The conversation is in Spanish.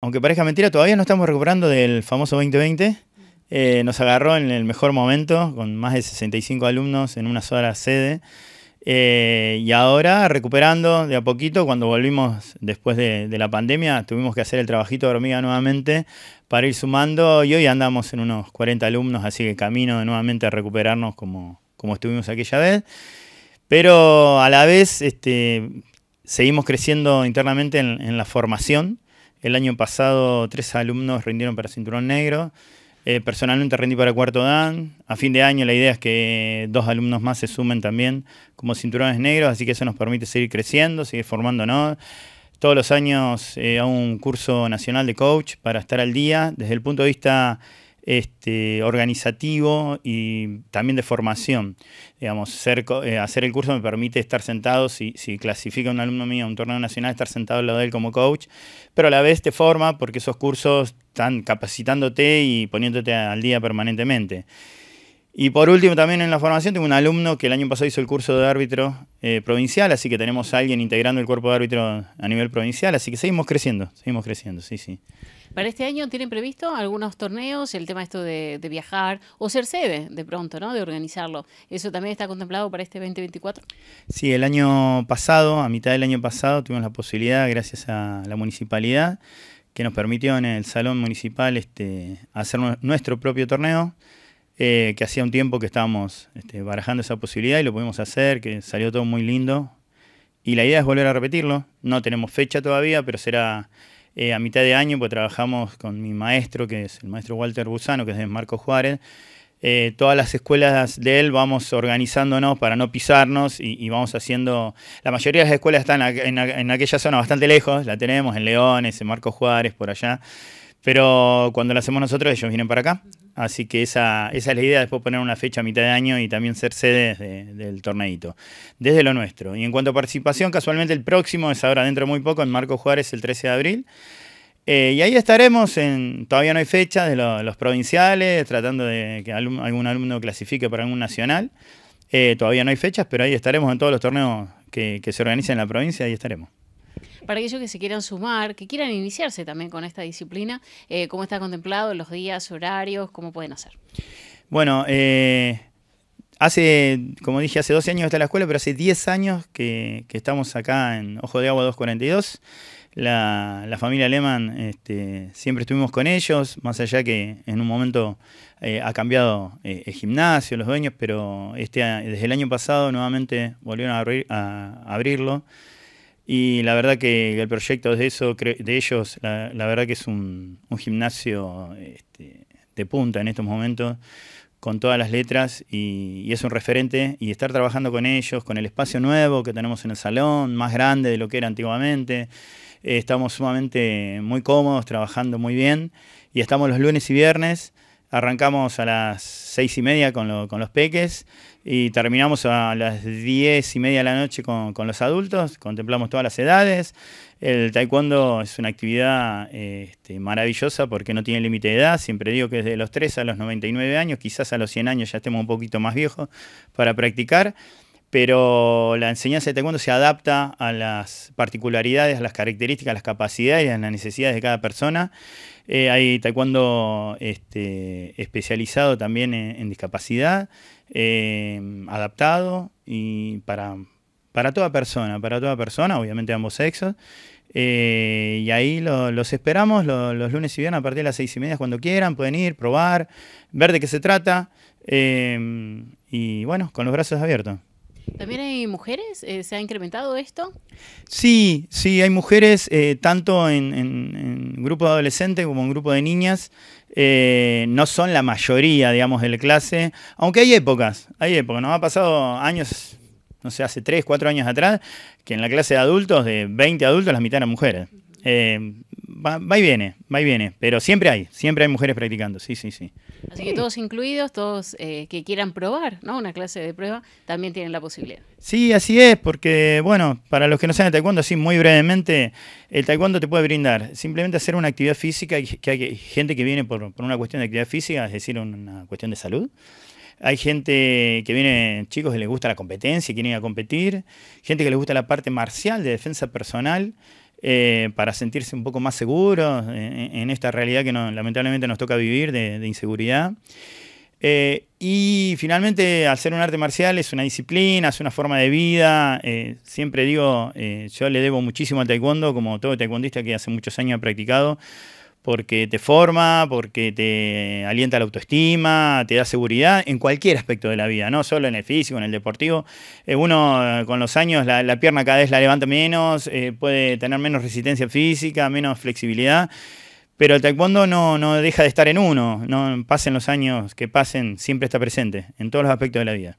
aunque parezca mentira, todavía no estamos recuperando del famoso 2020. Eh, nos agarró en el mejor momento, con más de 65 alumnos en una sola sede. Eh, y ahora, recuperando de a poquito, cuando volvimos después de, la pandemia, tuvimos que hacer el trabajito de hormiga nuevamente para ir sumando. Y hoy andamos en unos 40 alumnos, así que camino de nuevamente a recuperarnos como, como estuvimos aquella vez. Pero a la vez este, seguimos creciendo internamente en la formación el año pasado tres alumnos rindieron para cinturón negro. Eh, personalmente rendí para cuarto dan. A fin de año la idea es que dos alumnos más se sumen también como cinturones negros, así que eso nos permite seguir creciendo, seguir formándonos. Todos los años eh, hago un curso nacional de coach para estar al día. Desde el punto de vista este, organizativo y también de formación. Digamos, eh, hacer el curso me permite estar sentado, si, si clasifica un alumno mío a un torneo nacional, estar sentado al lado de él como coach, pero a la vez te forma porque esos cursos están capacitándote y poniéndote al día permanentemente. Y por último, también en la formación tengo un alumno que el año pasado hizo el curso de árbitro eh, provincial, así que tenemos a alguien integrando el cuerpo de árbitro a nivel provincial, así que seguimos creciendo, seguimos creciendo, sí, sí. Para este año tienen previsto algunos torneos, el tema esto de, viajar o ser sede de pronto, ¿no? De organizarlo. ¿Eso también está contemplado para este 2024? Sí, el año pasado, a mitad del año pasado, tuvimos la posibilidad, gracias a la municipalidad, que nos permitió en el salón municipal este, hacer nuestro propio torneo. Eh, que hacía un tiempo que estábamos este, barajando esa posibilidad y lo pudimos hacer, que salió todo muy lindo. Y la idea es volver a repetirlo. No tenemos fecha todavía, pero será eh, a mitad de año, porque trabajamos con mi maestro, que es el maestro Walter Busano, que es de Marco Juárez. Eh, todas las escuelas de él vamos organizándonos para no pisarnos y, vamos haciendo. La mayoría de las escuelas están en, aquella zona bastante lejos, la tenemos en Leones, en Marco Juárez, por allá. Pero cuando la hacemos nosotros, ellos vienen para acá. Así que esa, es la idea, después poner una fecha a mitad de año y también ser sede del torneito. Desde lo nuestro. Y en cuanto a participación, casualmente el próximo es ahora dentro de muy poco, en Marco Juárez, el 13 de abril. Eh, y ahí estaremos, en, todavía no hay fecha, de los provinciales, tratando de que algún alumno clasifique para algún nacional. Eh, todavía no hay fechas, pero ahí estaremos en todos los torneos que, que se organizan en la provincia, ahí estaremos para aquellos que se quieran sumar, que quieran iniciarse también con esta disciplina, eh, cómo está contemplado los días, horarios, cómo pueden hacer. Bueno, eh, hace, como dije, hace 12 años está la escuela, pero hace 10 años que, estamos acá en Ojo de Agua 242. La, familia Alemán este, siempre estuvimos con ellos, más allá que en un momento eh, ha cambiado el gimnasio, los dueños, pero este desde el año pasado nuevamente volvieron a abrirlo. Y la verdad que el proyecto de, eso, de ellos, la, verdad que es un, gimnasio este, de punta en estos momentos, con todas las letras y, es un referente. Y estar trabajando con ellos, con el espacio nuevo que tenemos en el salón, más grande de lo que era antiguamente. Eh, estamos sumamente muy cómodos, trabajando muy bien y estamos los lunes y viernes. Arrancamos a las seis y media con, los peques y terminamos a las diez y media de la noche con, los adultos. Contemplamos todas las edades. El taekwondo es una actividad este, maravillosa porque no tiene límite de edad. Siempre digo que es de los tres a los 99 años, quizás a los 100 años ya estemos un poquito más viejos para practicar pero la enseñanza de taekwondo se adapta a las particularidades, a las características, a las capacidades, y a las necesidades de cada persona. Eh, hay taekwondo este, especializado también en, discapacidad, eh, adaptado y para, toda persona, para toda persona, obviamente ambos sexos. Eh, y ahí los esperamos los lunes y viernes a partir de las seis y media cuando quieran, pueden ir, probar, ver de qué se trata. y bueno, con los brazos abiertos. ¿También hay mujeres? Eh, ¿Se ha incrementado esto? Sí, sí, hay mujeres, eh, tanto en, en, grupo de adolescentes como en grupo de niñas. Eh, no son la mayoría, digamos, de la clase, aunque hay épocas, hay épocas, nos ha pasado años, no sé, hace tres, cuatro años atrás, que en la clase de adultos, de 20 adultos, la mitad eran mujeres. va, va y viene, va y viene, pero siempre hay, siempre hay mujeres practicando, sí, sí, sí. Así que todos incluidos, todos eh, que quieran probar una clase de prueba, también tienen la posibilidad. Sí, así es, porque bueno, para los que no saben de taekwondo, así muy brevemente, el taekwondo te puede brindar simplemente hacer una actividad física, que hay gente que viene por, por una cuestión de actividad física, es decir, una cuestión de salud. Hay gente que viene, chicos, que les gusta la competencia, quieren ir a competir. Gente que les gusta la parte marcial de defensa personal. Eh, para sentirse un poco más seguros eh, en, esta realidad que lamentablemente nos toca vivir de, inseguridad. Eh, y finalmente, al ser un arte marcial, es una disciplina, es una forma de vida. siempre digo, yo le debo muchísimo al taekwondo, como todo taekwondista que hace muchos años ha practicado porque te forma, porque te alienta la autoestima, te da seguridad en cualquier aspecto de la vida, no solo en el físico, en el deportivo. Eh, uno eh, con los años la, pierna cada vez la levanta menos, eh, puede tener menos resistencia física, menos flexibilidad. Pero el taekwondo no, no, deja de estar en uno, no pasen los años que pasen, siempre está presente en todos los aspectos de la vida.